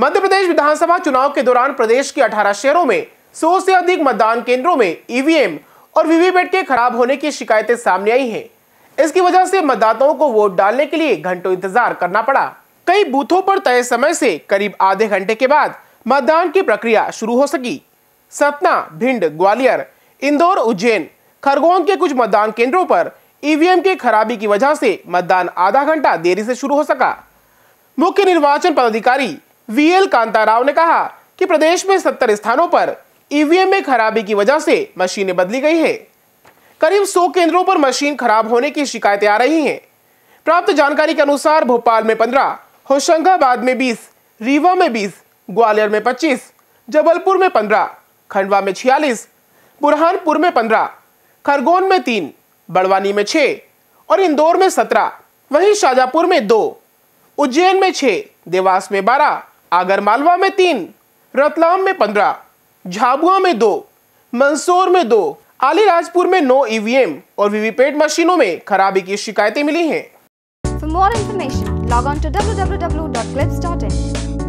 मध्य प्रदेश विधानसभा चुनाव के दौरान प्रदेश के 18 शहरों में सौ से अधिक मतदान केंद्रों में ईवीएम और वीवीपैट के खराब होने की शिकायतें सामने आई हैं। इसकी वजह से मतदाताओं को वोट डालने के लिए घंटों इंतजार करना पड़ा कई बूथों पर तय समय से करीब आधे घंटे के बाद मतदान की प्रक्रिया शुरू हो सकी सतना भिंड ग्वालियर इंदौर उज्जैन खरगोन के कुछ मतदान केंद्रों पर ईवीएम के खराबी की वजह से मतदान आधा घंटा देरी से शुरू हो सका मुख्य निर्वाचन पदाधिकारी वीएल कांता राव ने कहा कि प्रदेश में सत्तर स्थानों पर ईवीएम e में खराबी की वजह से मशीनें बदली गई है करीब सौ केंद्रों पर मशीन खराब होने की शिकायतें आ रही हैं प्राप्त जानकारी के अनुसार भोपाल में पंद्रह होशंगाबाद में बीस रीवा में बीस ग्वालियर में पच्चीस जबलपुर में पंद्रह खंडवा में छियालीस बुरहानपुर में पंद्रह खरगोन में तीन बड़वानी में छह और इंदौर में सत्रह वहीं शाजापुर में दो उज्जैन में छह देवास में बारह आगरमालवा में तीन रतलाम में पंद्रह झाबुआ में दो मंसूर में दो अलीराजपुर में नौ ईवीएम e और वीवीपैट मशीनों में खराबी की शिकायतें मिली हैं। For more information log on to W W W dot clips dot in